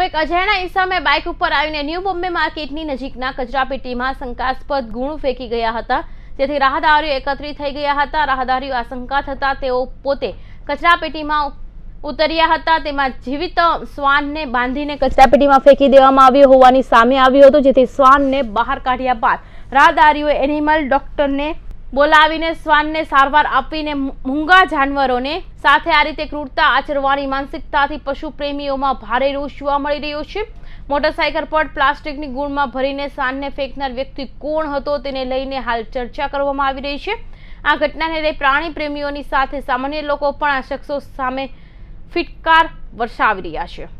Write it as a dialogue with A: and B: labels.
A: કોઈક અજાણા ઈસામે બાઇક ઉપર આવીને ન્યૂ બોમ્બે માર્કેટની નજીકના કચરાપેટીમાં શંકાસ્પદ ગુણ ફેંકી ગયા હતા જેથી રાહદારીઓ એકત્રિત થઈ ગયા હતા રાહદારીઓ આશંકા થતા તેઓ પોતે કચરાપેટીમાં ઉતર્યા હતા તેમાં જીવિત શ્વાનને બાંધીને કચરાપેટીમાં ફેંકી દેવામાં આવ્યો હોવાની સામે આવ્યું હતું જેથી શ્વાનને બહાર કાઢ્યા બાદ રાહદારીઓ એનિમલ ડોક્ટરને બોલાવીને શ્વાનને સારવાર આપીને મૂંગા જાનવરોને સાથે આ રીતે ક્રૂરતા આચરવાની માનસિકતાથી પશુ પ્રેમીઓમાં ભારે રોષ જોવા મળી રહ્યો છે મોટરસાયકલ પર પ્લાસ્ટિકની ગુણમાં ભરીને શ્વાનને ફેંકનાર વ્યક્તિ કોણ હતો તેને લઈને હાલ ચર્ચા કરવામાં આવી રહી છે આ ઘટનાને લઈ પ્રાણી પ્રેમીઓની સાથે સામાન્ય લોકો પણ આ શખ્સો સામે ફિટકાર વરસાવી રહ્યા છે